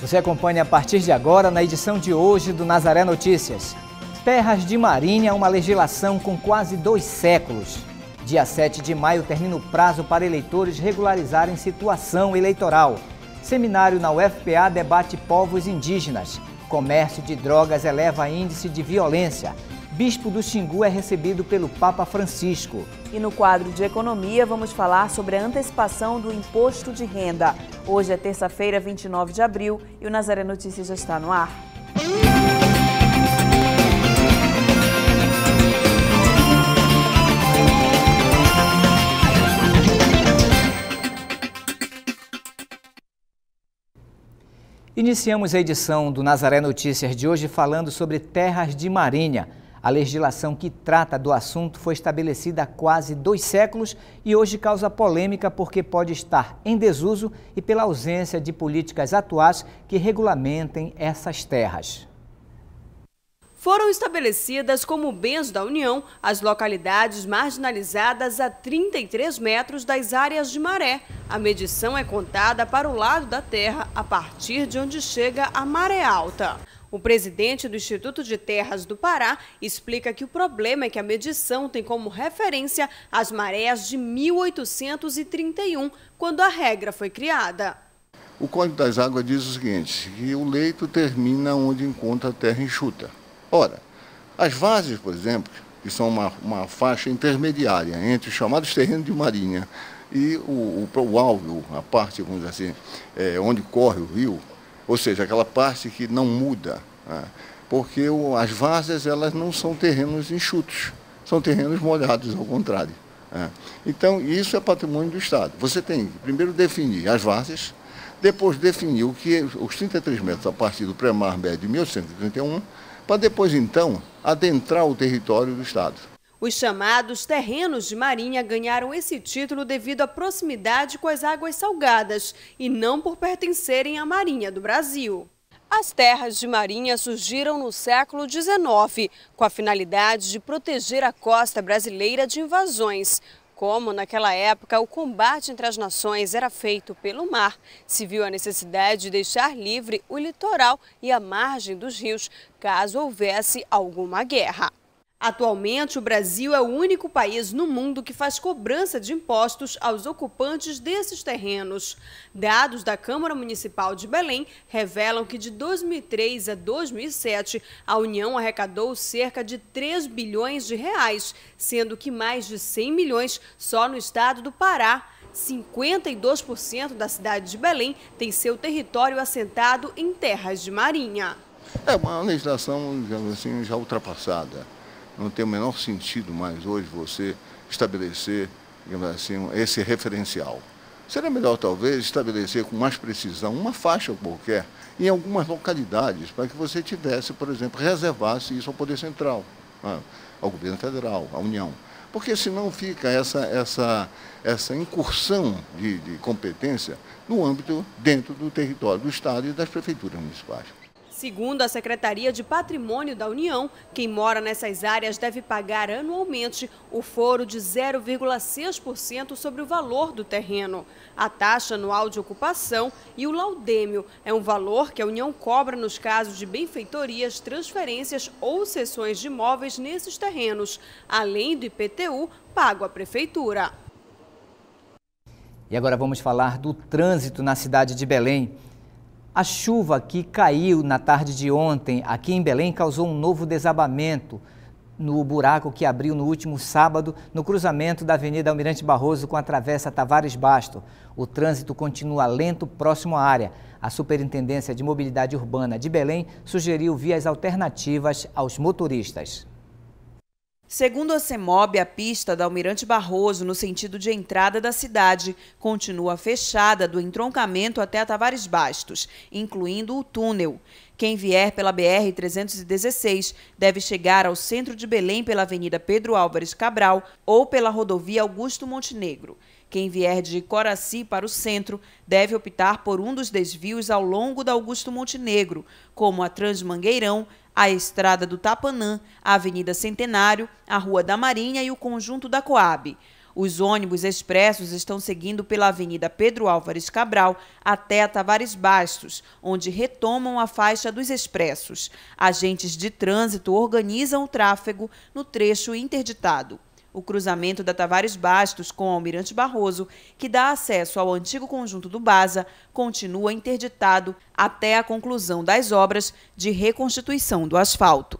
Você acompanha a partir de agora na edição de hoje do Nazaré Notícias. Terras de Marinha, uma legislação com quase dois séculos. Dia 7 de maio termina o prazo para eleitores regularizarem situação eleitoral. Seminário na UFPA debate povos indígenas. Comércio de drogas eleva índice de violência bispo do Xingu é recebido pelo Papa Francisco. E no quadro de economia, vamos falar sobre a antecipação do imposto de renda. Hoje é terça-feira, 29 de abril, e o Nazaré Notícias já está no ar. Iniciamos a edição do Nazaré Notícias de hoje falando sobre terras de Marinha. A legislação que trata do assunto foi estabelecida há quase dois séculos e hoje causa polêmica porque pode estar em desuso e pela ausência de políticas atuais que regulamentem essas terras. Foram estabelecidas como bens da União as localidades marginalizadas a 33 metros das áreas de maré. A medição é contada para o lado da terra a partir de onde chega a maré alta. O presidente do Instituto de Terras do Pará explica que o problema é que a medição tem como referência as marés de 1831, quando a regra foi criada. O Código das Águas diz o seguinte, que o leito termina onde encontra a terra enxuta. Ora, as vazes, por exemplo, que são uma, uma faixa intermediária entre os chamados terrenos de marinha e o, o, o alvo, a parte, vamos dizer assim, é, onde corre o rio, ou seja, aquela parte que não muda, né? porque o, as várzeas elas não são terrenos enxutos, são terrenos molhados, ao contrário. Né? Então, isso é patrimônio do Estado. Você tem que primeiro definir as várzeas, depois definir o que é, os 33 metros a partir do pré-mar médio de 1831, para depois, então, adentrar o território do Estado. Os chamados terrenos de marinha ganharam esse título devido à proximidade com as águas salgadas e não por pertencerem à Marinha do Brasil. As terras de marinha surgiram no século XIX, com a finalidade de proteger a costa brasileira de invasões. Como naquela época o combate entre as nações era feito pelo mar, se viu a necessidade de deixar livre o litoral e a margem dos rios, caso houvesse alguma guerra. Atualmente, o Brasil é o único país no mundo que faz cobrança de impostos aos ocupantes desses terrenos. Dados da Câmara Municipal de Belém revelam que de 2003 a 2007, a União arrecadou cerca de 3 bilhões de reais, sendo que mais de 100 milhões só no estado do Pará. 52% da cidade de Belém tem seu território assentado em terras de marinha. É uma legislação assim, já ultrapassada não tem o menor sentido mais hoje você estabelecer, digamos assim, esse referencial. Seria melhor, talvez, estabelecer com mais precisão uma faixa qualquer em algumas localidades, para que você tivesse, por exemplo, reservasse isso ao Poder Central, né, ao Governo Federal, à União. Porque senão fica essa, essa, essa incursão de, de competência no âmbito dentro do território do Estado e das prefeituras municipais. Segundo a Secretaria de Patrimônio da União, quem mora nessas áreas deve pagar anualmente o foro de 0,6% sobre o valor do terreno. A taxa anual de ocupação e o laudêmio é um valor que a União cobra nos casos de benfeitorias, transferências ou cessões de imóveis nesses terrenos, além do IPTU pago à Prefeitura. E agora vamos falar do trânsito na cidade de Belém. A chuva que caiu na tarde de ontem aqui em Belém causou um novo desabamento no buraco que abriu no último sábado no cruzamento da Avenida Almirante Barroso com a Travessa Tavares Basto. O trânsito continua lento próximo à área. A Superintendência de Mobilidade Urbana de Belém sugeriu vias alternativas aos motoristas. Segundo a CEMOB, a pista da Almirante Barroso, no sentido de entrada da cidade, continua fechada do entroncamento até a Tavares Bastos, incluindo o túnel. Quem vier pela BR-316 deve chegar ao centro de Belém pela Avenida Pedro Álvares Cabral ou pela rodovia Augusto Montenegro. Quem vier de Coraci para o centro deve optar por um dos desvios ao longo da Augusto Montenegro, como a Transmangueirão, a Estrada do Tapanã, a Avenida Centenário, a Rua da Marinha e o conjunto da Coab. Os ônibus expressos estão seguindo pela Avenida Pedro Álvares Cabral até a Tavares Bastos, onde retomam a faixa dos expressos. Agentes de trânsito organizam o tráfego no trecho interditado o cruzamento da Tavares Bastos com Almirante Barroso, que dá acesso ao antigo conjunto do Baza, continua interditado até a conclusão das obras de reconstituição do asfalto.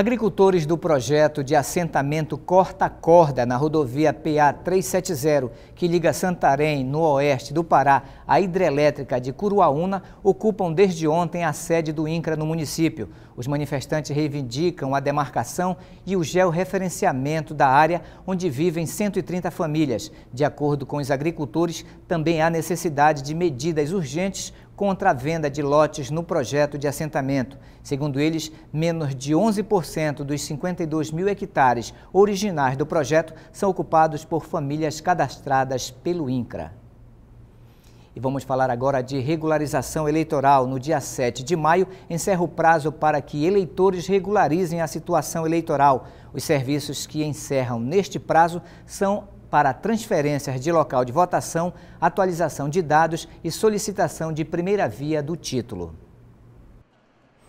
Agricultores do projeto de assentamento Corta-Corda na rodovia PA 370, que liga Santarém, no oeste do Pará, à hidrelétrica de Curuaúna, ocupam desde ontem a sede do INCRA no município. Os manifestantes reivindicam a demarcação e o georreferenciamento da área onde vivem 130 famílias. De acordo com os agricultores, também há necessidade de medidas urgentes contra a venda de lotes no projeto de assentamento. Segundo eles, menos de 11% dos 52 mil hectares originais do projeto são ocupados por famílias cadastradas pelo INCRA. E vamos falar agora de regularização eleitoral. No dia 7 de maio, encerra o prazo para que eleitores regularizem a situação eleitoral. Os serviços que encerram neste prazo são para transferências de local de votação, atualização de dados e solicitação de primeira via do título.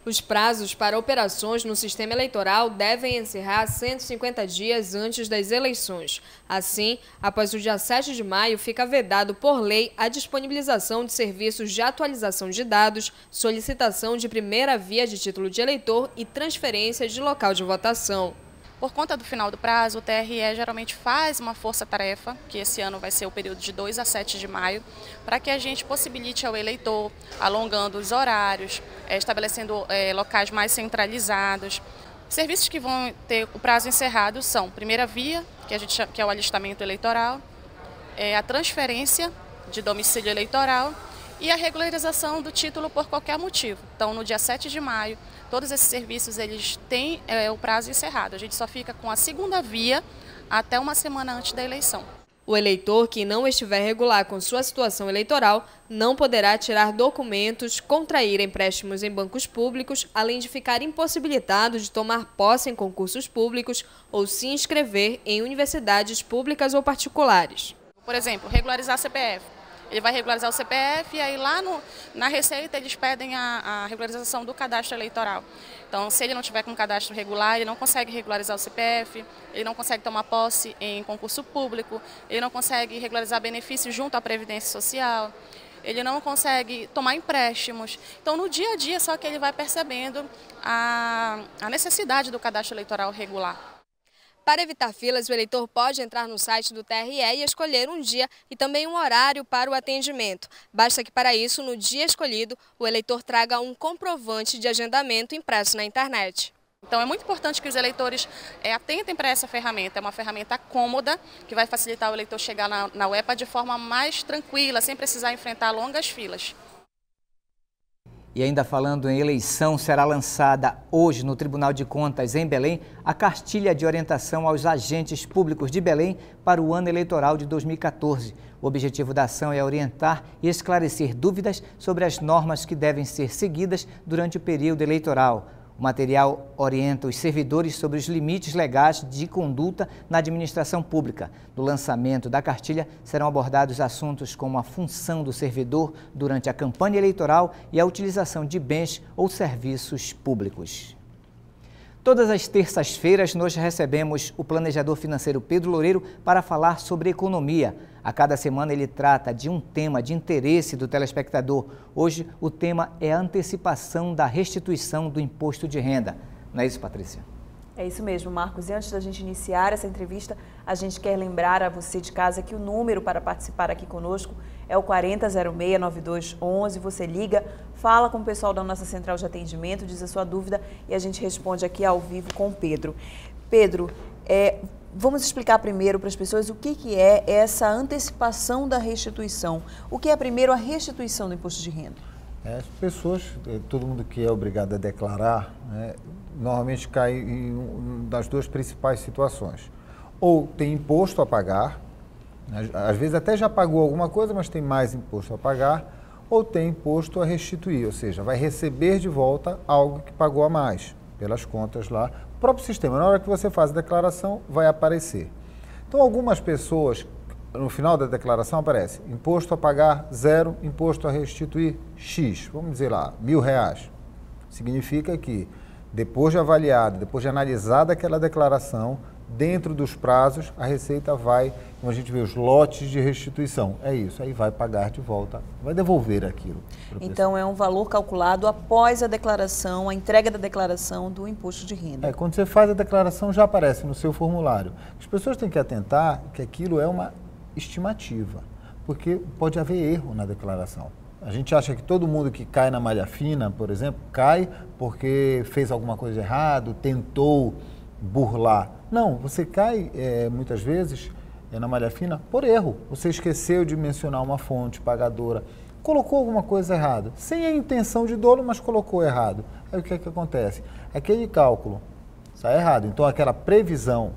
Os prazos para operações no sistema eleitoral devem encerrar 150 dias antes das eleições. Assim, após o dia 7 de maio, fica vedado por lei a disponibilização de serviços de atualização de dados, solicitação de primeira via de título de eleitor e transferência de local de votação. Por conta do final do prazo, o TRE geralmente faz uma força-tarefa, que esse ano vai ser o período de 2 a 7 de maio, para que a gente possibilite ao eleitor, alongando os horários, eh, estabelecendo eh, locais mais centralizados. Serviços que vão ter o prazo encerrado são primeira via, que, a gente, que é o alistamento eleitoral, eh, a transferência de domicílio eleitoral e a regularização do título por qualquer motivo. Então, no dia 7 de maio, Todos esses serviços eles têm é, o prazo encerrado. A gente só fica com a segunda via até uma semana antes da eleição. O eleitor que não estiver regular com sua situação eleitoral não poderá tirar documentos, contrair empréstimos em bancos públicos, além de ficar impossibilitado de tomar posse em concursos públicos ou se inscrever em universidades públicas ou particulares. Por exemplo, regularizar CPF ele vai regularizar o CPF e aí lá no, na Receita eles pedem a, a regularização do cadastro eleitoral. Então, se ele não tiver com cadastro regular, ele não consegue regularizar o CPF, ele não consegue tomar posse em concurso público, ele não consegue regularizar benefícios junto à Previdência Social ele não consegue tomar empréstimos. Então, no dia a dia, só que ele vai percebendo a, a necessidade do cadastro eleitoral regular. Para evitar filas, o eleitor pode entrar no site do TRE e escolher um dia e também um horário para o atendimento. Basta que para isso, no dia escolhido, o eleitor traga um comprovante de agendamento impresso na internet. Então é muito importante que os eleitores é, atentem para essa ferramenta. É uma ferramenta cômoda que vai facilitar o eleitor chegar na, na UEPA de forma mais tranquila, sem precisar enfrentar longas filas. E ainda falando em eleição, será lançada hoje no Tribunal de Contas em Belém a cartilha de orientação aos agentes públicos de Belém para o ano eleitoral de 2014. O objetivo da ação é orientar e esclarecer dúvidas sobre as normas que devem ser seguidas durante o período eleitoral. O material orienta os servidores sobre os limites legais de conduta na administração pública. No lançamento da cartilha, serão abordados assuntos como a função do servidor durante a campanha eleitoral e a utilização de bens ou serviços públicos. Todas as terças-feiras nós recebemos o planejador financeiro Pedro Loureiro para falar sobre economia. A cada semana ele trata de um tema de interesse do telespectador. Hoje o tema é a antecipação da restituição do imposto de renda. Não é isso, Patrícia? É isso mesmo, Marcos. E antes da gente iniciar essa entrevista, a gente quer lembrar a você de casa que o número para participar aqui conosco é o 40069211. Você liga, fala com o pessoal da nossa central de atendimento, diz a sua dúvida e a gente responde aqui ao vivo com o Pedro. Pedro, é, vamos explicar primeiro para as pessoas o que, que é essa antecipação da restituição. O que é primeiro a restituição do imposto de renda? É, as pessoas, é, todo mundo que é obrigado a declarar, né, normalmente cai em, nas duas principais situações. Ou tem imposto a pagar, às vezes até já pagou alguma coisa, mas tem mais imposto a pagar, ou tem imposto a restituir, ou seja, vai receber de volta algo que pagou a mais, pelas contas lá. O próprio sistema, na hora que você faz a declaração, vai aparecer. Então, algumas pessoas, no final da declaração aparece imposto a pagar zero, imposto a restituir X, vamos dizer lá, mil reais. Significa que, depois de avaliado, depois de analisada aquela declaração, dentro dos prazos, a Receita vai, como a gente vê, os lotes de restituição. É isso, aí vai pagar de volta, vai devolver aquilo. Então é um valor calculado após a declaração, a entrega da declaração do imposto de renda. É, quando você faz a declaração já aparece no seu formulário. As pessoas têm que atentar que aquilo é uma estimativa, porque pode haver erro na declaração. A gente acha que todo mundo que cai na malha fina, por exemplo, cai porque fez alguma coisa errada, tentou burlar não, você cai é, muitas vezes é na malha fina por erro. Você esqueceu de mencionar uma fonte pagadora, colocou alguma coisa errada, sem a intenção de dolo, mas colocou errado. Aí o que é que acontece? Aquele cálculo está errado. Então aquela previsão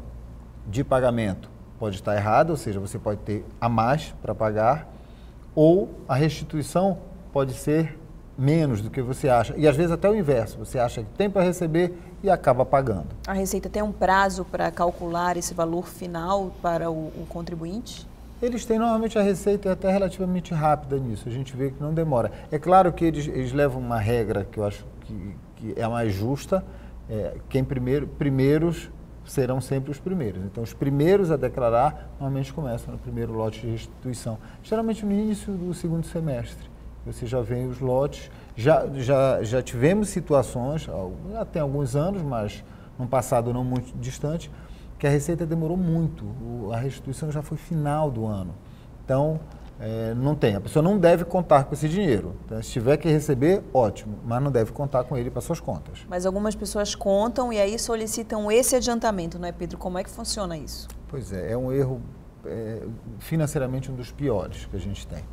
de pagamento pode estar errada, ou seja, você pode ter a mais para pagar, ou a restituição pode ser menos do que você acha. E às vezes até o inverso, você acha que tem para receber e acaba pagando. A Receita tem um prazo para calcular esse valor final para o, o contribuinte? Eles têm normalmente a receita é até relativamente rápida nisso, a gente vê que não demora. É claro que eles, eles levam uma regra que eu acho que, que é a mais justa, é, quem primeiro, primeiros serão sempre os primeiros. Então, os primeiros a declarar normalmente começam no primeiro lote de restituição, geralmente no início do segundo semestre. Você já vê os lotes. Já, já, já tivemos situações, já tem alguns anos, mas num passado não muito distante, que a Receita demorou muito. a restituição já foi final do ano. Então, é, não tem. A pessoa não deve contar com esse dinheiro. Então, se tiver que receber, ótimo, mas não deve contar com ele para suas contas. Mas algumas pessoas contam e aí solicitam esse adiantamento, não é, Pedro? Como é que funciona isso? Pois é, é um erro é, financeiramente um dos piores que a gente tem.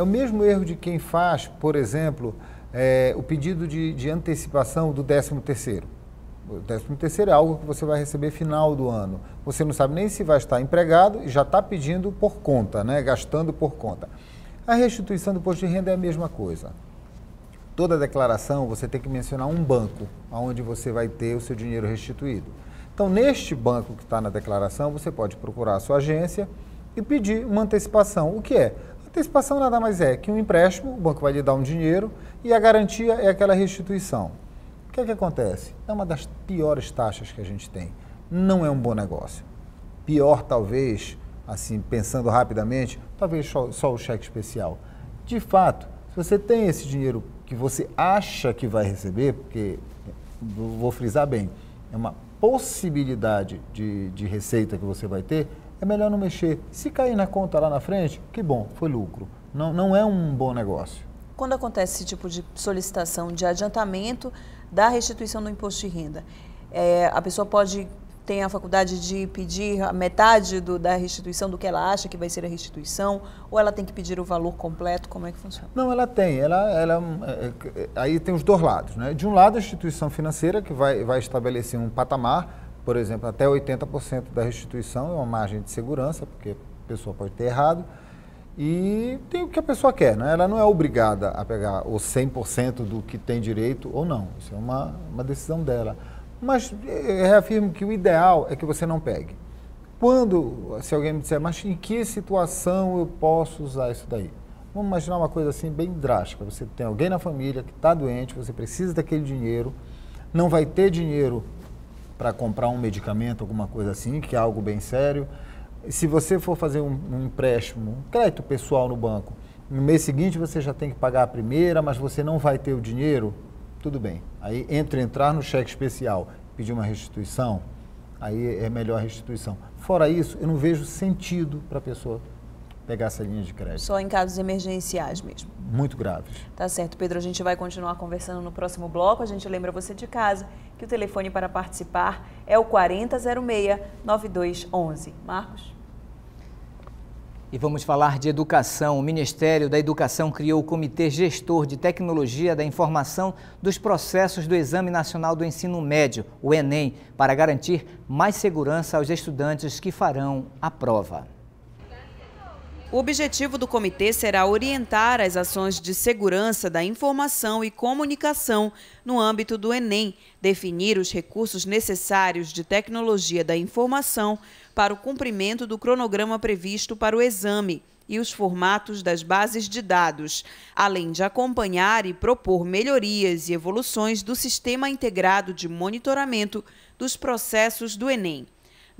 É o mesmo erro de quem faz, por exemplo, é, o pedido de, de antecipação do 13 terceiro. O 13 terceiro é algo que você vai receber final do ano. Você não sabe nem se vai estar empregado e já está pedindo por conta, né? gastando por conta. A restituição do imposto de renda é a mesma coisa. Toda declaração você tem que mencionar um banco onde você vai ter o seu dinheiro restituído. Então, neste banco que está na declaração, você pode procurar a sua agência e pedir uma antecipação. O que é? Antecipação nada mais é que um empréstimo, o banco vai lhe dar um dinheiro e a garantia é aquela restituição. O que é que acontece? É uma das piores taxas que a gente tem. Não é um bom negócio. Pior, talvez, assim, pensando rapidamente, talvez só, só o cheque especial. De fato, se você tem esse dinheiro que você acha que vai receber, porque, vou frisar bem, é uma possibilidade de, de receita que você vai ter, é melhor não mexer. Se cair na conta lá na frente, que bom, foi lucro. Não, não é um bom negócio. Quando acontece esse tipo de solicitação de adiantamento da restituição do imposto de renda, é, a pessoa pode ter a faculdade de pedir a metade do, da restituição do que ela acha que vai ser a restituição, ou ela tem que pedir o valor completo? Como é que funciona? Não, ela tem. Ela, ela, é, é, é, aí tem os dois lados. Né? De um lado, a instituição financeira, que vai, vai estabelecer um patamar por exemplo, até 80% da restituição é uma margem de segurança, porque a pessoa pode ter errado. E tem o que a pessoa quer, né? Ela não é obrigada a pegar o 100% do que tem direito ou não. Isso é uma, uma decisão dela. Mas eh, reafirmo que o ideal é que você não pegue. Quando, se alguém me disser, mas em que situação eu posso usar isso daí? Vamos imaginar uma coisa assim bem drástica. Você tem alguém na família que está doente, você precisa daquele dinheiro, não vai ter dinheiro para comprar um medicamento, alguma coisa assim, que é algo bem sério. Se você for fazer um, um empréstimo, um crédito pessoal no banco, no mês seguinte você já tem que pagar a primeira, mas você não vai ter o dinheiro, tudo bem. Aí entre entrar no cheque especial, pedir uma restituição, aí é melhor a restituição. Fora isso, eu não vejo sentido para a pessoa pegar essa linha de crédito. Só em casos emergenciais mesmo. Muito graves. Tá certo, Pedro. A gente vai continuar conversando no próximo bloco. A gente lembra você de casa que o telefone para participar é o 4006-9211. Marcos? E vamos falar de educação. O Ministério da Educação criou o Comitê Gestor de Tecnologia da Informação dos Processos do Exame Nacional do Ensino Médio, o Enem, para garantir mais segurança aos estudantes que farão a prova. O objetivo do comitê será orientar as ações de segurança da informação e comunicação no âmbito do Enem, definir os recursos necessários de tecnologia da informação para o cumprimento do cronograma previsto para o exame e os formatos das bases de dados, além de acompanhar e propor melhorias e evoluções do Sistema Integrado de Monitoramento dos Processos do Enem.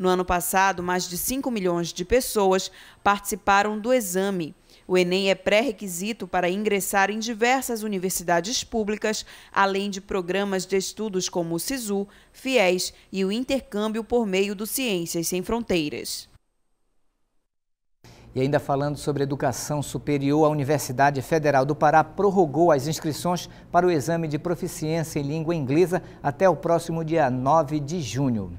No ano passado, mais de 5 milhões de pessoas participaram do exame. O Enem é pré-requisito para ingressar em diversas universidades públicas, além de programas de estudos como o SISU, FIES e o intercâmbio por meio do Ciências Sem Fronteiras. E ainda falando sobre educação superior, a Universidade Federal do Pará prorrogou as inscrições para o exame de proficiência em língua inglesa até o próximo dia 9 de junho.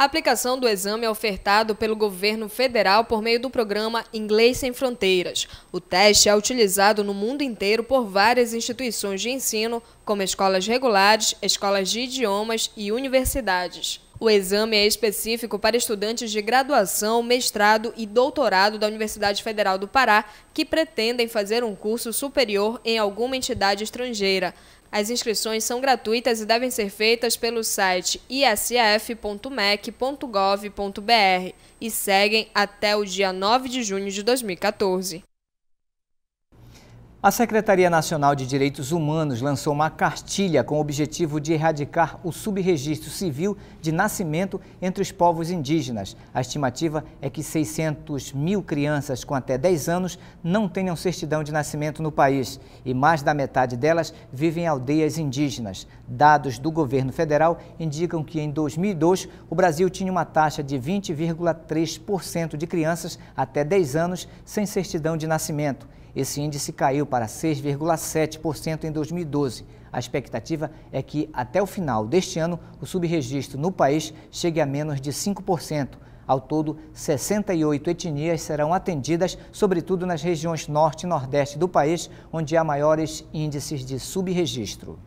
A aplicação do exame é ofertado pelo governo federal por meio do programa Inglês Sem Fronteiras. O teste é utilizado no mundo inteiro por várias instituições de ensino, como escolas regulares, escolas de idiomas e universidades. O exame é específico para estudantes de graduação, mestrado e doutorado da Universidade Federal do Pará que pretendem fazer um curso superior em alguma entidade estrangeira. As inscrições são gratuitas e devem ser feitas pelo site isaf.mec.gov.br e seguem até o dia 9 de junho de 2014. A Secretaria Nacional de Direitos Humanos lançou uma cartilha com o objetivo de erradicar o subregistro civil de nascimento entre os povos indígenas. A estimativa é que 600 mil crianças com até 10 anos não tenham certidão de nascimento no país e mais da metade delas vivem em aldeias indígenas. Dados do governo federal indicam que em 2002 o Brasil tinha uma taxa de 20,3% de crianças até 10 anos sem certidão de nascimento esse índice caiu para 6,7% em 2012. A expectativa é que, até o final deste ano, o subregistro no país chegue a menos de 5%. Ao todo, 68 etnias serão atendidas, sobretudo nas regiões norte e nordeste do país, onde há maiores índices de subregistro.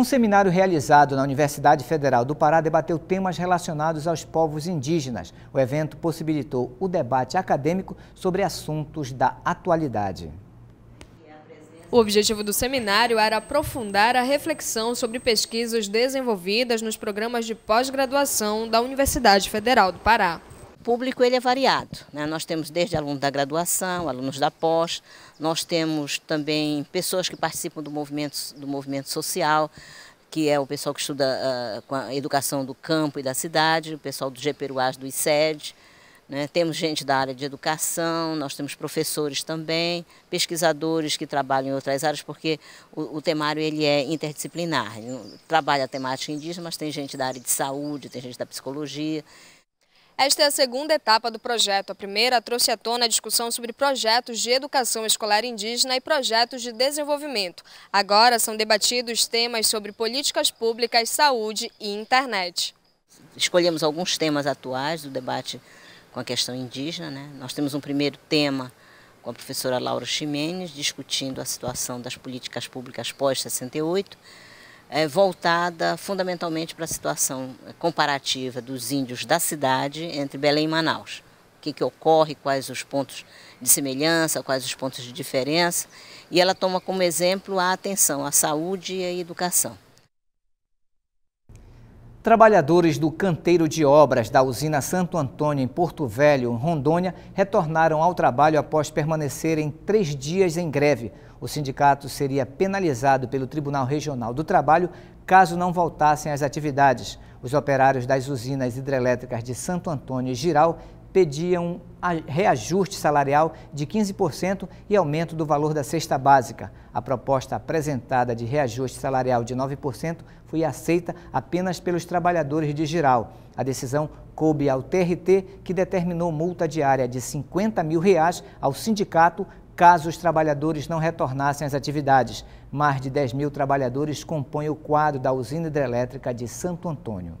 Um seminário realizado na Universidade Federal do Pará debateu temas relacionados aos povos indígenas. O evento possibilitou o debate acadêmico sobre assuntos da atualidade. O objetivo do seminário era aprofundar a reflexão sobre pesquisas desenvolvidas nos programas de pós-graduação da Universidade Federal do Pará público ele é variado. Né? Nós temos desde alunos da graduação, alunos da pós, nós temos também pessoas que participam do movimento, do movimento social, que é o pessoal que estuda uh, com a educação do campo e da cidade, o pessoal do GPRUAS, do ICED, né? temos gente da área de educação, nós temos professores também, pesquisadores que trabalham em outras áreas, porque o, o temário ele é interdisciplinar, ele trabalha a temática indígena, mas tem gente da área de saúde, tem gente da psicologia, esta é a segunda etapa do projeto. A primeira trouxe à tona a discussão sobre projetos de educação escolar indígena e projetos de desenvolvimento. Agora são debatidos temas sobre políticas públicas, saúde e internet. Escolhemos alguns temas atuais do debate com a questão indígena. Né? Nós temos um primeiro tema com a professora Laura Ximenes, discutindo a situação das políticas públicas pós-68, é, voltada fundamentalmente para a situação comparativa dos índios da cidade entre Belém e Manaus. O que, que ocorre, quais os pontos de semelhança, quais os pontos de diferença. E ela toma como exemplo a atenção à saúde e à educação. Trabalhadores do canteiro de obras da usina Santo Antônio, em Porto Velho, Rondônia, retornaram ao trabalho após permanecerem três dias em greve. O sindicato seria penalizado pelo Tribunal Regional do Trabalho caso não voltassem às atividades. Os operários das usinas hidrelétricas de Santo Antônio e Giral pediam reajuste salarial de 15% e aumento do valor da cesta básica. A proposta apresentada de reajuste salarial de 9% foi aceita apenas pelos trabalhadores de Giral. A decisão coube ao TRT, que determinou multa diária de 50 mil reais ao sindicato caso os trabalhadores não retornassem às atividades. Mais de 10 mil trabalhadores compõem o quadro da usina hidrelétrica de Santo Antônio.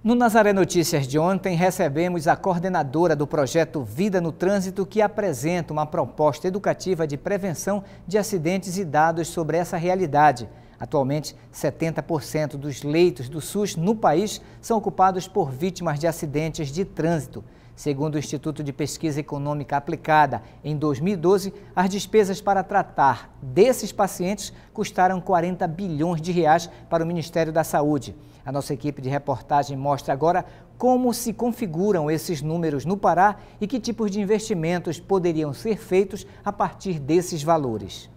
No Nazaré Notícias de ontem, recebemos a coordenadora do projeto Vida no Trânsito, que apresenta uma proposta educativa de prevenção de acidentes e dados sobre essa realidade. Atualmente, 70% dos leitos do SUS no país são ocupados por vítimas de acidentes de trânsito. Segundo o Instituto de Pesquisa Econômica Aplicada, em 2012, as despesas para tratar desses pacientes custaram 40 bilhões de reais para o Ministério da Saúde. A nossa equipe de reportagem mostra agora como se configuram esses números no Pará e que tipos de investimentos poderiam ser feitos a partir desses valores.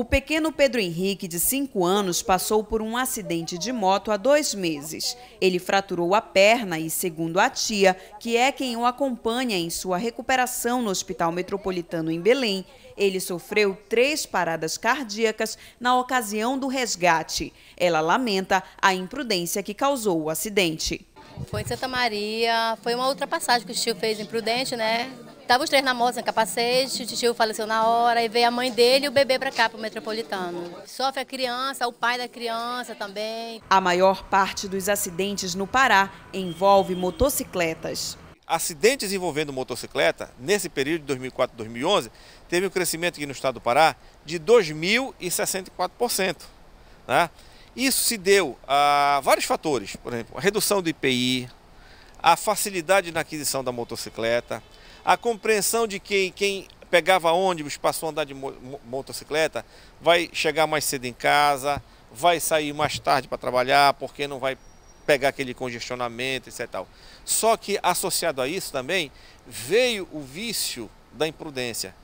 O pequeno Pedro Henrique, de 5 anos, passou por um acidente de moto há dois meses. Ele fraturou a perna e, segundo a tia, que é quem o acompanha em sua recuperação no Hospital Metropolitano em Belém, ele sofreu três paradas cardíacas na ocasião do resgate. Ela lamenta a imprudência que causou o acidente. Foi em Santa Maria, foi uma ultrapassagem que o tio fez imprudente, né? estava os três na moça, sem capacete, o tio faleceu na hora e veio a mãe dele e o bebê para cá, para o metropolitano. Sofre a criança, o pai da criança também. A maior parte dos acidentes no Pará envolve motocicletas. Acidentes envolvendo motocicleta, nesse período de 2004 e 2011, teve um crescimento aqui no estado do Pará de 2.064%. Né? Isso se deu a vários fatores, por exemplo, a redução do IPI, a facilidade na aquisição da motocicleta, a compreensão de que quem pegava ônibus, passou a andar de motocicleta, vai chegar mais cedo em casa, vai sair mais tarde para trabalhar, porque não vai pegar aquele congestionamento, etc. Tal. Só que associado a isso também veio o vício da imprudência,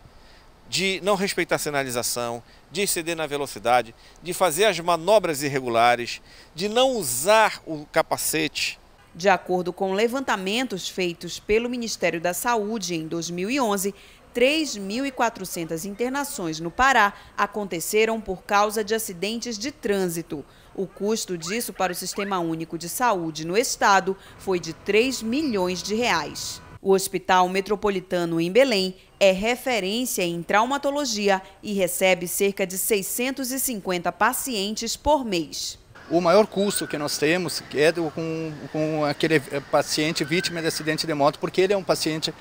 de não respeitar a sinalização, de exceder na velocidade, de fazer as manobras irregulares, de não usar o capacete de acordo com levantamentos feitos pelo Ministério da Saúde em 2011, 3.400 internações no Pará aconteceram por causa de acidentes de trânsito. O custo disso para o Sistema Único de Saúde no estado foi de 3 milhões de reais. O Hospital Metropolitano em Belém é referência em traumatologia e recebe cerca de 650 pacientes por mês o maior custo que nós temos é do, com, com aquele paciente vítima de acidente de moto, porque ele é um paciente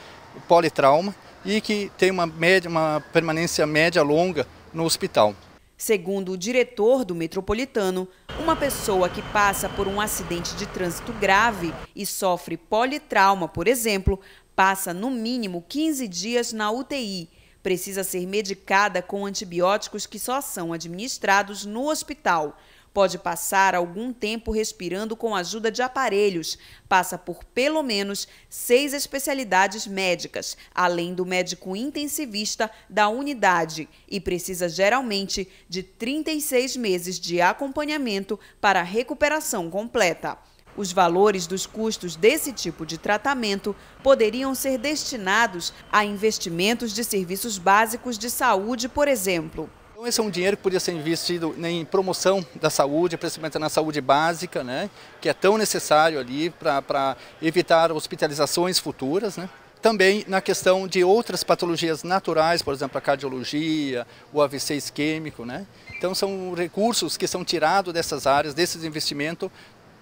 politrauma e que tem uma, média, uma permanência média longa no hospital. Segundo o diretor do Metropolitano, uma pessoa que passa por um acidente de trânsito grave e sofre politrauma, por exemplo, passa no mínimo 15 dias na UTI. Precisa ser medicada com antibióticos que só são administrados no hospital. Pode passar algum tempo respirando com a ajuda de aparelhos. Passa por pelo menos seis especialidades médicas, além do médico intensivista da unidade, e precisa geralmente de 36 meses de acompanhamento para a recuperação completa. Os valores dos custos desse tipo de tratamento poderiam ser destinados a investimentos de serviços básicos de saúde, por exemplo. Então esse é um dinheiro que podia ser investido né, em promoção da saúde, principalmente na saúde básica, né, que é tão necessário ali para evitar hospitalizações futuras, né também na questão de outras patologias naturais, por exemplo, a cardiologia, o AVC isquêmico. Né? Então, são recursos que são tirados dessas áreas, desses investimentos,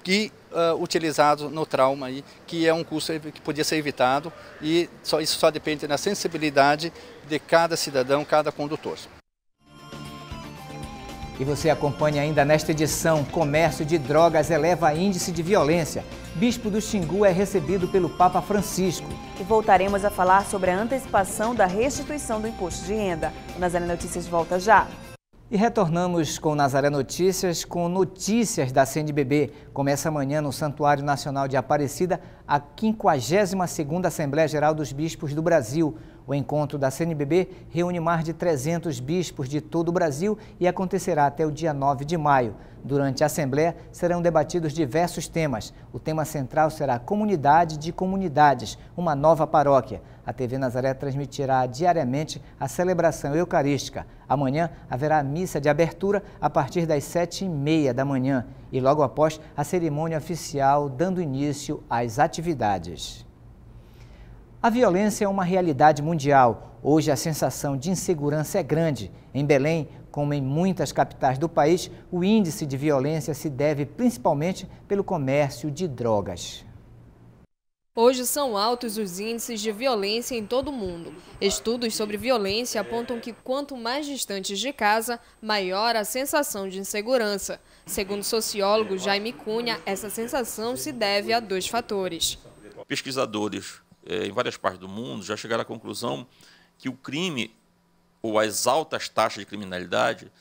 e uh, utilizados no trauma, aí, que é um custo que podia ser evitado, e só, isso só depende da sensibilidade de cada cidadão, cada condutor. E você acompanha ainda nesta edição: comércio de drogas eleva índice de violência. Bispo do Xingu é recebido pelo Papa Francisco. E voltaremos a falar sobre a antecipação da restituição do imposto de renda. O Nazaré Notícias volta já. E retornamos com Nazaré Notícias com notícias da CNBB. Começa amanhã no Santuário Nacional de Aparecida a 52ª Assembleia Geral dos Bispos do Brasil. O encontro da CNBB reúne mais de 300 bispos de todo o Brasil e acontecerá até o dia 9 de maio. Durante a Assembleia serão debatidos diversos temas. O tema central será Comunidade de Comunidades, uma nova paróquia. A TV Nazaré transmitirá diariamente a celebração eucarística. Amanhã haverá missa de abertura a partir das sete e meia da manhã e logo após a cerimônia oficial dando início às atividades. A violência é uma realidade mundial. Hoje a sensação de insegurança é grande. Em Belém, como em muitas capitais do país, o índice de violência se deve principalmente pelo comércio de drogas. Hoje são altos os índices de violência em todo o mundo. Estudos sobre violência apontam que quanto mais distantes de casa, maior a sensação de insegurança. Segundo o sociólogo Jaime Cunha, essa sensação se deve a dois fatores. Pesquisadores é, em várias partes do mundo, já chegaram à conclusão que o crime ou as altas taxas de criminalidade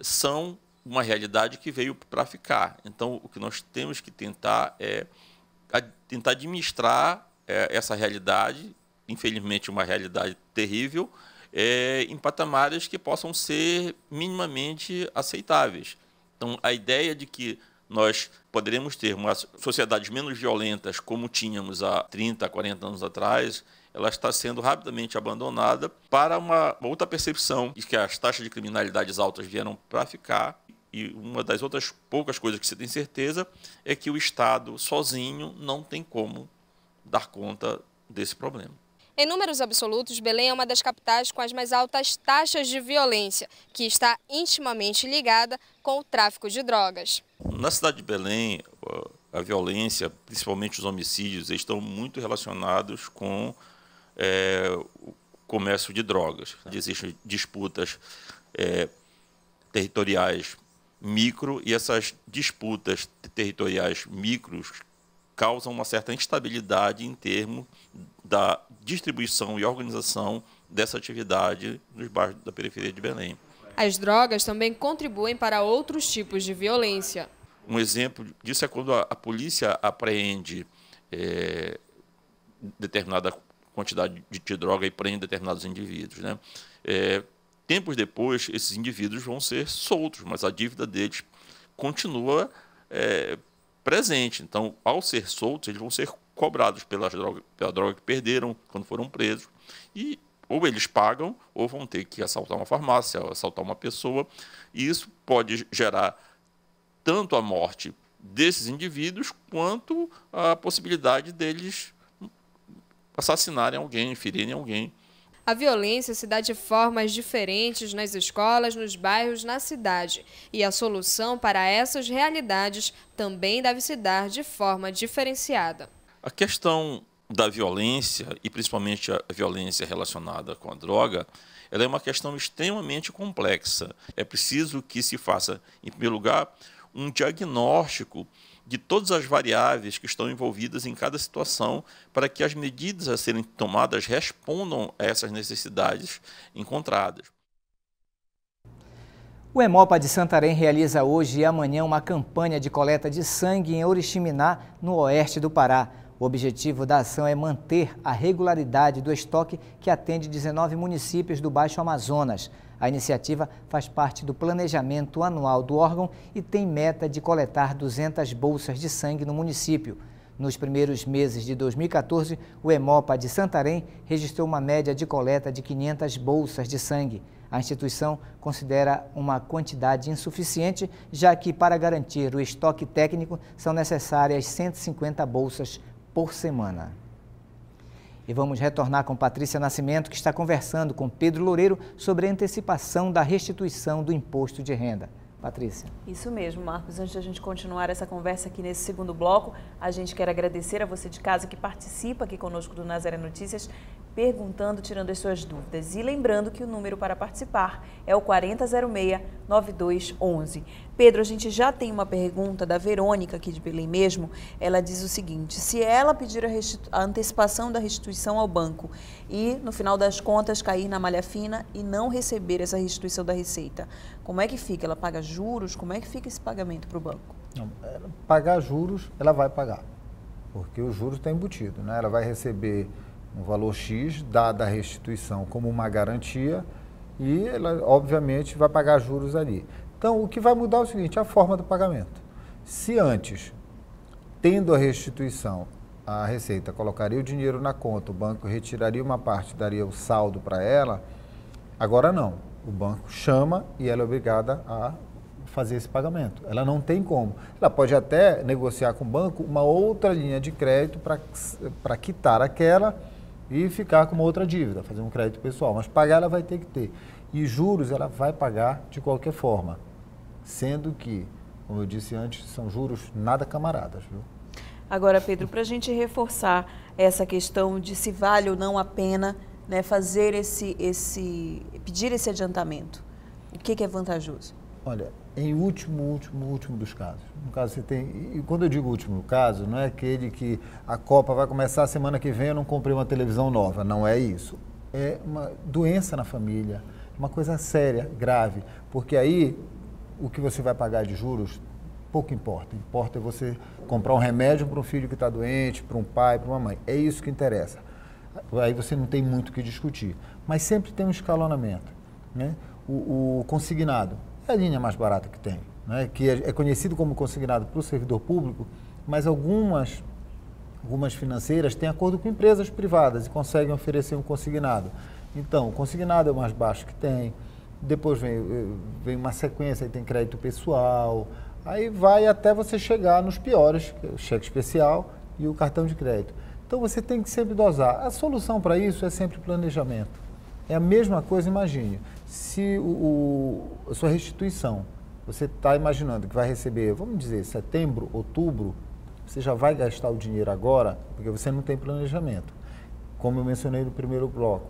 são uma realidade que veio para ficar. Então, o que nós temos que tentar é tentar administrar é, essa realidade, infelizmente uma realidade terrível, é, em patamares que possam ser minimamente aceitáveis. Então, a ideia de que nós poderemos ter uma sociedades menos violentas como tínhamos há 30, 40 anos atrás, ela está sendo rapidamente abandonada para uma, uma outra percepção de que as taxas de criminalidades altas vieram para ficar. E uma das outras poucas coisas que você tem certeza é que o Estado sozinho não tem como dar conta desse problema. Em números absolutos, Belém é uma das capitais com as mais altas taxas de violência, que está intimamente ligada com o tráfico de drogas. Na cidade de Belém, a violência, principalmente os homicídios, estão muito relacionados com é, o comércio de drogas. Existem disputas é, territoriais micro e essas disputas territoriais micros causa uma certa instabilidade em termos da distribuição e organização dessa atividade nos bairros da periferia de Belém. As drogas também contribuem para outros tipos de violência. Um exemplo disso é quando a, a polícia apreende é, determinada quantidade de, de, droga e prende determinados indivíduos. Né? É, tempos depois, esses indivíduos vão ser soltos, mas a dívida deles continua é, presente. Então, ao ser soltos, eles vão ser cobrados pela droga, pela droga que perderam quando foram presos. E ou eles pagam, ou vão ter que assaltar uma farmácia, assaltar uma pessoa. E isso pode gerar tanto a morte desses indivíduos quanto a possibilidade deles assassinarem alguém, ferirem alguém a violência se dá de formas diferentes nas escolas, nos bairros, na cidade. E a solução para essas realidades também deve se dar de forma diferenciada. A questão da violência, e principalmente a violência relacionada com a droga, ela é uma questão extremamente complexa. É preciso que se faça, em primeiro lugar, um diagnóstico de todas as variáveis que estão envolvidas em cada situação, para que as medidas a serem tomadas respondam a essas necessidades encontradas. O Hemopa de Santarém realiza hoje e amanhã uma campanha de coleta de sangue em Oriximiná, no oeste do Pará. O objetivo da ação é manter a regularidade do estoque que atende 19 municípios do Baixo Amazonas. A iniciativa faz parte do planejamento anual do órgão e tem meta de coletar 200 bolsas de sangue no município. Nos primeiros meses de 2014, o Hemopa de Santarém registrou uma média de coleta de 500 bolsas de sangue. A instituição considera uma quantidade insuficiente, já que para garantir o estoque técnico são necessárias 150 bolsas por semana. E vamos retornar com Patrícia Nascimento, que está conversando com Pedro Loureiro sobre a antecipação da restituição do imposto de renda. Patrícia. Isso mesmo, Marcos. Antes de a gente continuar essa conversa aqui nesse segundo bloco, a gente quer agradecer a você de casa que participa aqui conosco do Nazaré Notícias perguntando, tirando as suas dúvidas. E lembrando que o número para participar é o 4006-9211. Pedro, a gente já tem uma pergunta da Verônica, aqui de Belém mesmo. Ela diz o seguinte: se ela pedir a, a antecipação da restituição ao banco e, no final das contas, cair na malha fina e não receber essa restituição da Receita, como é que fica? Ela paga juros? Como é que fica esse pagamento para o banco? Não, pagar juros, ela vai pagar, porque os juros estão tá embutido, embutidos. Né? Ela vai receber um valor X dada a restituição como uma garantia e ela, obviamente, vai pagar juros ali. Então, o que vai mudar é o seguinte, a forma do pagamento. Se antes, tendo a restituição, a Receita colocaria o dinheiro na conta, o banco retiraria uma parte, daria o saldo para ela, agora não. O banco chama e ela é obrigada a fazer esse pagamento. Ela não tem como. Ela pode até negociar com o banco uma outra linha de crédito para quitar aquela e ficar com uma outra dívida, fazer um crédito pessoal. Mas pagar ela vai ter que ter. E juros ela vai pagar de qualquer forma. Sendo que, como eu disse antes, são juros nada camaradas, viu? Agora, Pedro, para a gente reforçar essa questão de se vale ou não a pena né, fazer esse, esse, pedir esse adiantamento, o que, que é vantajoso? Olha, em último, último, último dos casos. No caso, você tem. E quando eu digo último caso, não é aquele que a Copa vai começar semana que vem, eu não comprei uma televisão nova. Não é isso. É uma doença na família, uma coisa séria, grave. Porque aí o que você vai pagar de juros pouco importa. Importa é você comprar um remédio para um filho que está doente, para um pai, para uma mãe. É isso que interessa. Aí você não tem muito o que discutir. Mas sempre tem um escalonamento. Né? o, o consignado é a linha mais barata que tem, né? que é, é conhecido como consignado para o servidor público, mas algumas, algumas financeiras têm acordo com empresas privadas e conseguem oferecer um consignado. Então, o consignado é o mais baixo que tem, depois vem, eh, vem uma sequência, aí tem crédito pessoal, aí vai até você chegar nos piores, é o cheque especial e o cartão de crédito. Então você tem que sempre dosar. A solução para isso é sempre planejamento. É a mesma coisa, imagine. Se o, o a sua restituição, você está imaginando que vai receber, vamos dizer, setembro, outubro, você já vai gastar o dinheiro agora, porque você não tem planejamento. Como eu mencionei no primeiro bloco,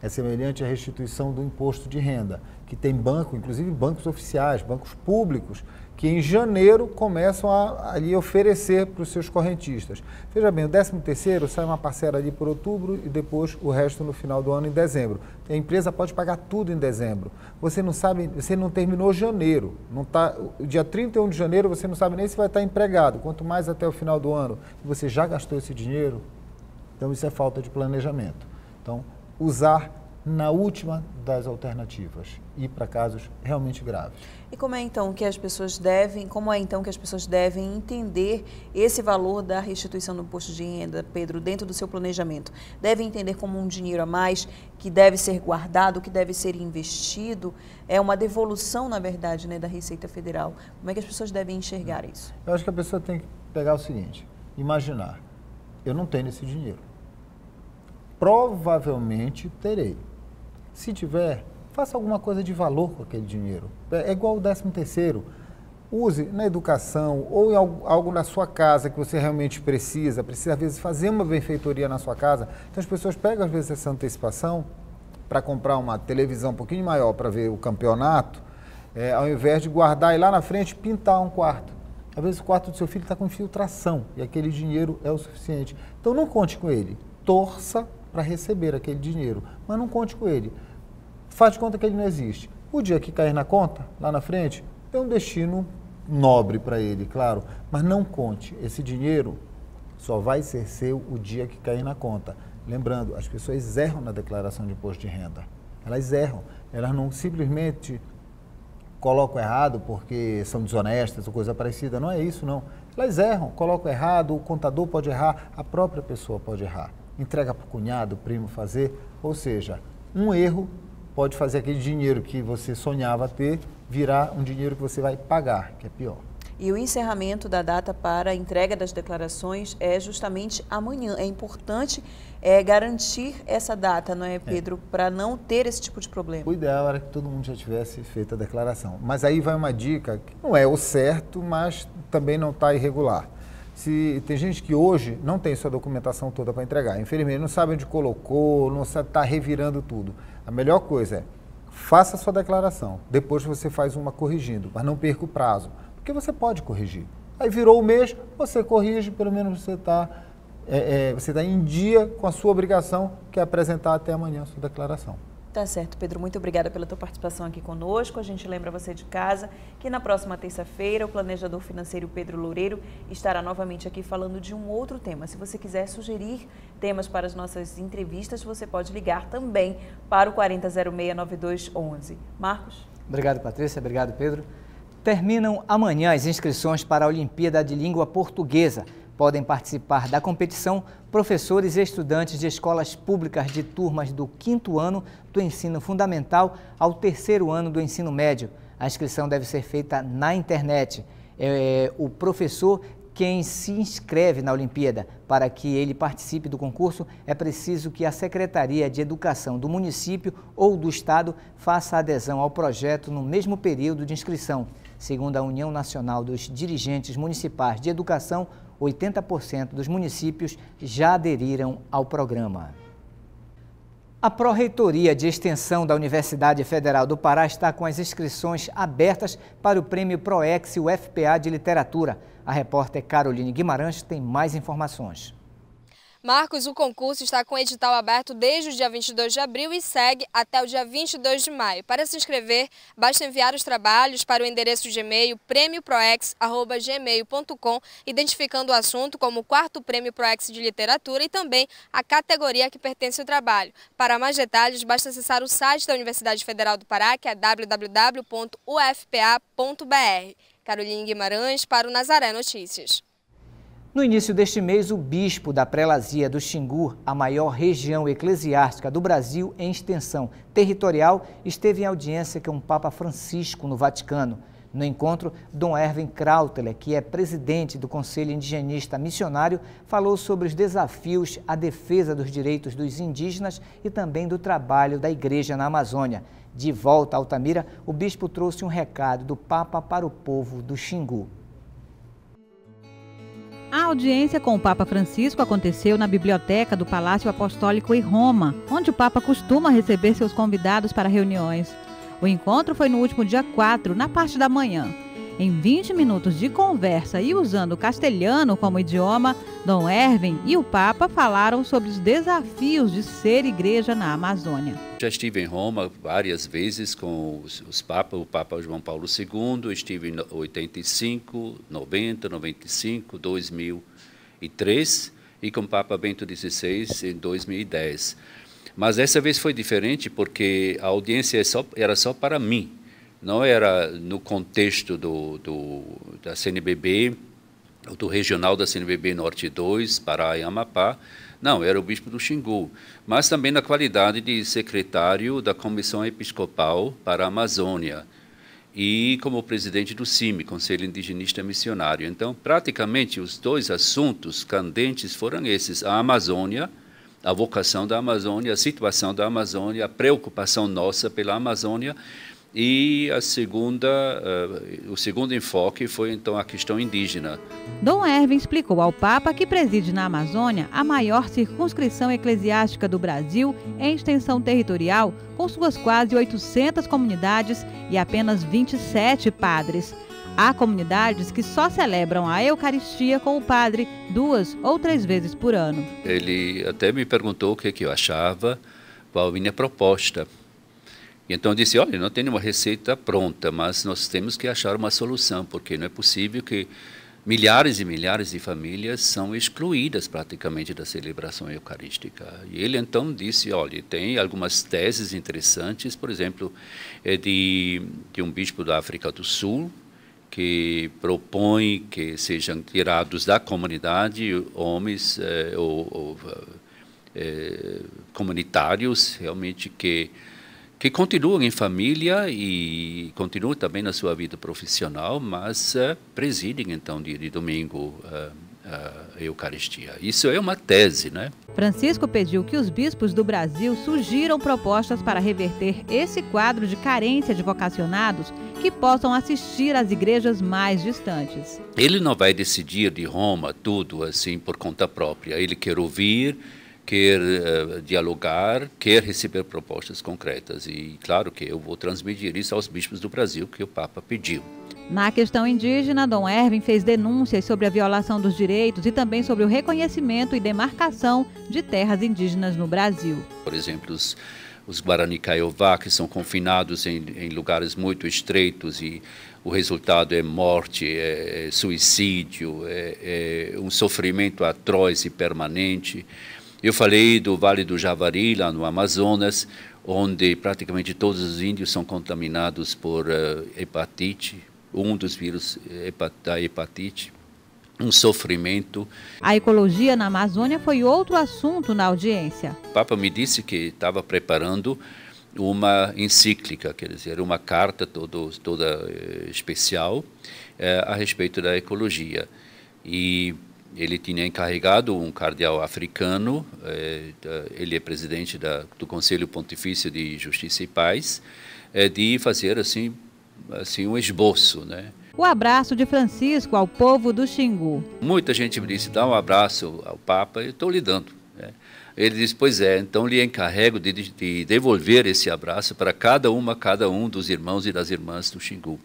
é semelhante à restituição do imposto de renda, que tem banco, inclusive bancos oficiais, bancos públicos, que em janeiro começam a, a oferecer para os seus correntistas. Veja bem, o 13º sai uma parcela ali por outubro e depois o resto no final do ano em dezembro. A empresa pode pagar tudo em dezembro. Você não sabe, você não terminou janeiro, não tá, o dia 31 de janeiro você não sabe nem se vai estar empregado, quanto mais até o final do ano. Você já gastou esse dinheiro? Então isso é falta de planejamento. Então, usar na última das alternativas e para casos realmente graves. E como é então que as pessoas devem, como é então que as pessoas devem entender esse valor da restituição do imposto de renda, Pedro, dentro do seu planejamento? Devem entender como um dinheiro a mais que deve ser guardado, que deve ser investido, é uma devolução, na verdade, né, da Receita Federal. Como é que as pessoas devem enxergar hum. isso? Eu acho que a pessoa tem que pegar o seguinte, imaginar, eu não tenho esse dinheiro. Provavelmente terei se tiver, faça alguma coisa de valor com aquele dinheiro. É, é igual o 13 terceiro. Use na educação ou em algo, algo, na sua casa que você realmente precisa. Precisa, às vezes, fazer uma benfeitoria na sua casa. Então, as pessoas pegam, às vezes, essa antecipação para comprar uma televisão um pouquinho maior para ver o campeonato, é, ao invés de guardar e lá na frente pintar um quarto. Às vezes, o quarto do seu filho está com infiltração e aquele dinheiro é o suficiente. Então, não conte com ele. Torça para receber aquele dinheiro, mas não conte com ele. Faz de conta que ele não existe. O dia que cair na conta, lá na frente, é um destino nobre para ele, claro, mas não conte. Esse dinheiro só vai ser seu o dia que cair na conta. Lembrando, as pessoas erram na declaração de imposto de renda. Elas erram. Elas não simplesmente colocam errado porque são desonestas ou coisa parecida. Não é isso, não. Elas erram, colocam errado, o contador pode errar, a própria pessoa pode errar entrega para o cunhado, primo fazer. Ou seja, um erro pode fazer aquele dinheiro que você sonhava ter virar um dinheiro que você vai pagar, que é pior. E o encerramento da data para a entrega das declarações é justamente amanhã. É importante é, garantir essa data, não é, é. Pedro? É. Para não ter esse tipo de problema. O ideal era que todo mundo já tivesse feito a declaração. Mas aí vai uma dica que não é o certo, mas também não está irregular se tem gente que hoje não tem sua documentação toda para entregar, enfermeiro não sabe onde colocou, não está revirando tudo. A melhor coisa é faça a sua declaração, depois você faz uma corrigindo, mas não perca o prazo, porque você pode corrigir. Aí virou o mês, você corrige, pelo menos você está é, é, você está em dia com a sua obrigação, que é apresentar até amanhã a sua declaração. Tá certo, Pedro. Muito obrigada pela tua participação aqui conosco. A gente lembra você de casa que na próxima terça-feira o planejador financeiro Pedro Loureiro estará novamente aqui falando de um outro tema. Se você quiser sugerir temas para as nossas entrevistas, você pode ligar também para o 40069211. Marcos? Obrigado, Patrícia. Obrigado, Pedro. Terminam amanhã as inscrições para a Olimpíada de Língua Portuguesa. Podem participar da competição professores e estudantes de escolas públicas de turmas do quinto ano do ensino fundamental ao terceiro ano do ensino médio. A inscrição deve ser feita na internet. É, o professor quem se inscreve na Olimpíada. Para que ele participe do concurso, é preciso que a Secretaria de Educação do município ou do estado faça adesão ao projeto no mesmo período de inscrição. Segundo a União Nacional dos Dirigentes Municipais de Educação, 80% dos municípios já aderiram ao programa. A Pró-Reitoria de Extensão da Universidade Federal do Pará está com as inscrições abertas para o Prêmio ProEx e o FPA de Literatura. A repórter Caroline Guimarães tem mais informações. Marcos, o concurso está com edital aberto desde o dia 22 de abril e segue até o dia 22 de maio. Para se inscrever, basta enviar os trabalhos para o endereço de e-mail prêmioproex.gmail.com, identificando o assunto como o quarto prêmio Proex de literatura e também a categoria a que pertence o trabalho. Para mais detalhes, basta acessar o site da Universidade Federal do Pará, que é www.ufpa.br. Caroline Guimarães para o Nazaré Notícias. No início deste mês, o bispo da prelazia do Xingu, a maior região eclesiástica do Brasil em extensão territorial, esteve em audiência com o Papa Francisco no Vaticano. No encontro, Dom Erwin Krauteler, que é presidente do Conselho Indigenista Missionário, falou sobre os desafios à defesa dos direitos dos indígenas e também do trabalho da igreja na Amazônia. De volta a Altamira, o bispo trouxe um recado do Papa para o povo do Xingu. A audiência com o Papa Francisco aconteceu na biblioteca do Palácio Apostólico em Roma, onde o Papa costuma receber seus convidados para reuniões. O encontro foi no último dia 4, na parte da manhã. Em 20 minutos de conversa e usando o castelhano como idioma, Dom Erwin e o Papa falaram sobre os desafios de ser igreja na Amazônia. Já estive em Roma várias vezes com os, os papas, o Papa João Paulo II, estive em 85, 90, 95, 2003 e com o Papa Bento XVI em 2010. Mas dessa vez foi diferente porque a audiência é era só para mim não era no contexto do, do, da CNBB, do regional da CNBB Norte 2, Pará e Amapá, não, era o bispo do Xingu, mas também na qualidade de secretário da Comissão Episcopal para a Amazônia e como presidente do CIMI, Conselho Indigenista Missionário. Então, praticamente os dois assuntos candentes foram esses: a Amazônia, a vocação da Amazônia, a situação da Amazônia, a preocupação nossa pela Amazônia e a segunda, uh, o segundo enfoque foi então a questão indígena. Dom Erwin explicou ao Papa que preside na Amazônia a maior circunscrição eclesiástica do Brasil em extensão territorial, com suas quase 800 comunidades e apenas 27 padres. Há comunidades que só celebram a Eucaristia com o padre duas ou três vezes por ano. Ele até me perguntou o que é eu achava, qual a minha proposta. E então eu disse, olha, não tem uma receita pronta, mas nós temos que achar uma solução, porque não é possível que milhares e milhares de famílias são excluídas praticamente da celebração eucarística. E ele então disse, olha, tem algumas teses interessantes, por exemplo, é de, de um bispo da África do Sul, que propõe que sejam tirados da comunidade homens eh, ou, ou eh, comunitários realmente que que continuam em família e continuam também na sua vida profissional, mas uh, presidem então de, de domingo uh, a Eucaristia. Isso é uma tese, né? Francisco pediu que os bispos do Brasil sugiram propostas para reverter esse quadro de carência de vocacionados que possam assistir às igrejas mais distantes. Ele não vai decidir de Roma tudo assim por conta própria. Ele quer ouvir quer uh, dialogar, quer receber propostas concretas. E claro que eu vou transmitir isso aos bispos do Brasil, que o Papa pediu. Na questão indígena, Dom Erwin fez denúncias sobre a violação dos direitos e também sobre o reconhecimento e demarcação de terras indígenas no Brasil. Por exemplo, os, os Guarani Kaiowá, que são confinados em, em, lugares muito estreitos e o resultado é morte, é, é suicídio, é, é um sofrimento atroz e permanente. Eu falei do Vale do Javari, lá no Amazonas, onde praticamente todos os índios são contaminados por uh, hepatite, um dos vírus eh, da hepatite, um sofrimento. A ecologia na Amazônia foi outro assunto na audiência. O Papa me disse que estava preparando uma encíclica, quer dizer, uma carta todo, toda eh, especial a respeito da ecologia. E ele tinha encarregado um cardeal africano, eh, eh, ele é presidente da, do Conselho Pontifício de Justiça e Paz, eh, de fazer assim, assim um esboço, né? O abraço de Francisco ao povo do Xingu. Muita gente me disse, dá um abraço ao Papa, eu estou lhe dando. Né? Ele disse, pois é, então lhe encarrego de, de devolver esse abraço para cada uma, cada um dos irmãos e das irmãs do Xingu.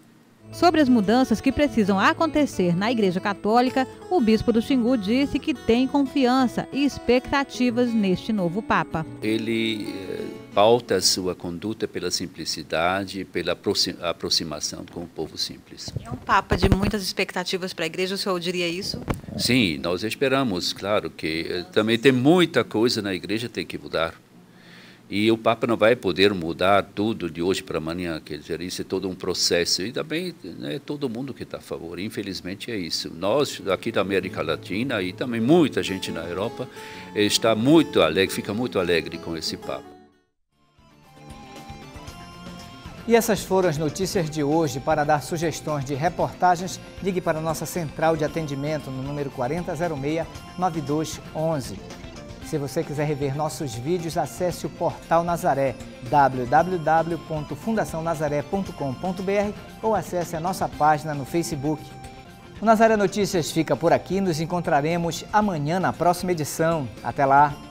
Sobre as mudanças que precisam acontecer na Igreja Católica, o bispo do Xingu disse que tem confiança e expectativas neste novo Papa. Ele eh, pauta a sua conduta pela simplicidade, pela aproximação com o povo simples. É um Papa de muitas expectativas para a Igreja, o senhor diria isso? Sim, nós esperamos, claro que eh, também tem muita coisa na Igreja que tem que mudar. E o Papa não vai poder mudar tudo de hoje para amanhã, quer dizer, isso é todo um processo. E também né, todo mundo que está a favor, infelizmente é isso. Nós, aqui da América Latina e também muita gente na Europa, eh, está muito alegre, fica muito alegre com esse Papa. E essas foram as notícias de hoje. Para dar sugestões de reportagens, ligue para a nossa central de atendimento no número 4006-9211. Se você quiser rever nossos vídeos, acesse o portal Nazaré, www.fundacionazaré.com.br ou acesse a nossa página no Facebook. O Nazaré Notícias fica por aqui, nos encontraremos amanhã na próxima edição. Até lá!